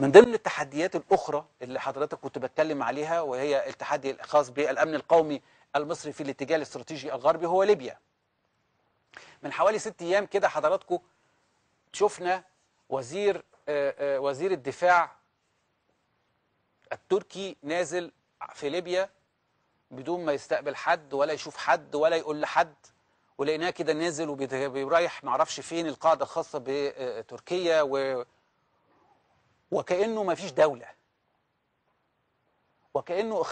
من ضمن التحديات الأخرى اللي حضرتك كنت بتكلم عليها وهي التحدي الخاص بالأمن القومي المصري في الاتجاه الاستراتيجي الغربي هو ليبيا من حوالي ست أيام كده حضراتكم شفنا وزير آه، آه، وزير الدفاع التركي نازل في ليبيا بدون ما يستقبل حد ولا يشوف حد ولا يقول لحد ولقيناه كده نازل ورايح معرفش فين القاعده الخاصه بتركيا و وكأنه ما فيش دولة وكأنه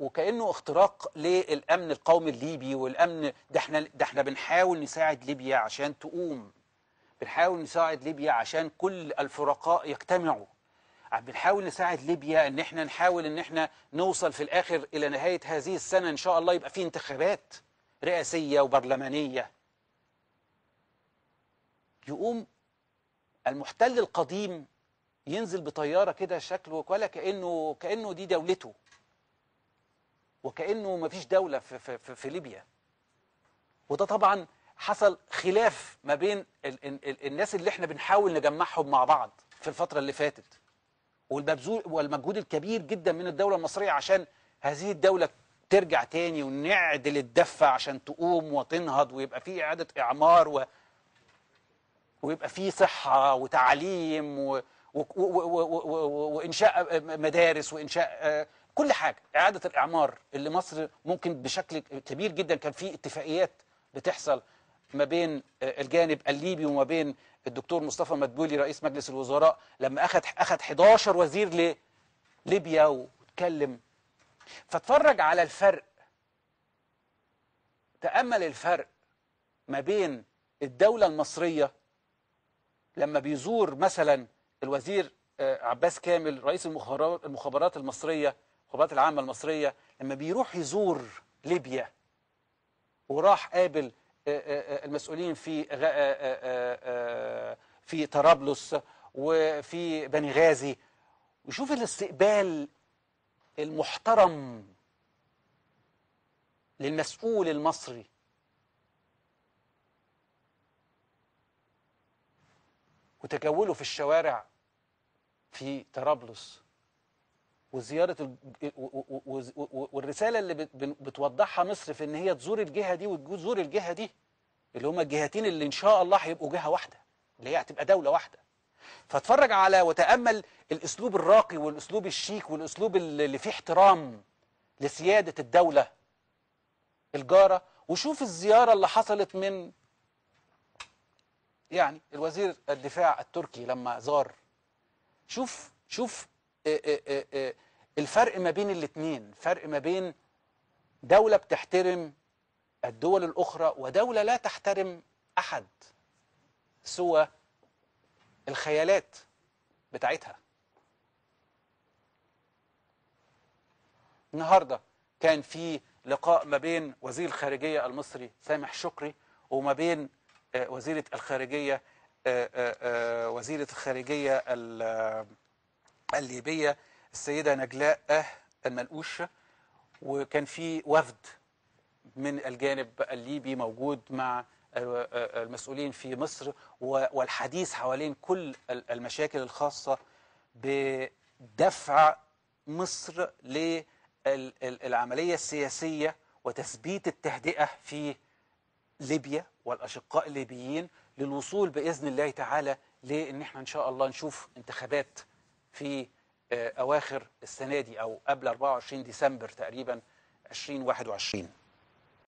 وكأنه اختراق للأمن القومي الليبي والأمن ده احنا ده احنا بنحاول نساعد ليبيا عشان تقوم بنحاول نساعد ليبيا عشان كل الفرقاء يجتمعوا بنحاول نساعد ليبيا ان احنا نحاول ان احنا نوصل في الاخر الى نهايه هذه السنه ان شاء الله يبقى في انتخابات رئاسيه وبرلمانيه يقوم المحتل القديم ينزل بطيارة كده شكله ولا كأنه كأنه دي دولته وكأنه ما فيش دولة في, في, في, في ليبيا وده طبعا حصل خلاف ما بين ال ال ال الناس اللي احنا بنحاول نجمعهم مع بعض في الفترة اللي فاتت والمبذول والمجهود الكبير جدا من الدولة المصرية عشان هذه الدولة ترجع تاني ونعدل الدفة عشان تقوم وتنهض ويبقى في إعادة إعمار و... ويبقى في صحة وتعليم و... وانشاء مدارس وانشاء آه، كل حاجه اعاده الاعمار اللي مصر ممكن بشكل كبير جدا كان في اتفاقيات بتحصل ما بين آه، الجانب الليبي وما بين الدكتور مصطفى مدبولي رئيس مجلس الوزراء لما اخذ اخذ 11 وزير لليبيا واتكلم فاتفرج على الفرق تامل الفرق ما بين الدوله المصريه لما بيزور مثلا الوزير آه، عباس كامل رئيس المخابرات المصرية المخابرات العامة المصرية لما بيروح يزور ليبيا وراح قابل آه، آه، المسؤولين في في طرابلس وفي بني غازي ويشوف الاستقبال المحترم للمسؤول المصري وتجوله في الشوارع في طرابلس وزيارة والرسالة اللي بتوضحها مصر في ان هي تزور الجهة دي وتزور الجهة دي اللي هما الجهتين اللي ان شاء الله هيبقوا جهة واحدة اللي هي هتبقى دولة واحدة فاتفرج على وتأمل الاسلوب الراقي والاسلوب الشيك والاسلوب اللي فيه احترام لسيادة الدولة الجارة وشوف الزيارة اللي حصلت من يعني الوزير الدفاع التركي لما زار شوف شوف آه، آه، آه، الفرق ما بين الاثنين فرق ما بين دولة بتحترم الدول الأخرى ودولة لا تحترم أحد سوى الخيالات بتاعتها النهاردة كان في لقاء ما بين وزير الخارجية المصري سامح شكري وما بين آه، وزيرة الخارجية آه، آه، وزيرة الخارجية الليبية السيدة نجلاء أه وكان في وفد من الجانب الليبي موجود مع المسؤولين في مصر والحديث حوالين كل المشاكل الخاصة بدفع مصر للعملية السياسية وتثبيت التهدئة في ليبيا والأشقاء الليبيين للوصول بإذن الله تعالى لأن احنا إن شاء الله نشوف انتخابات في آه، أواخر السنة دي أو قبل 24 ديسمبر تقريبا 2021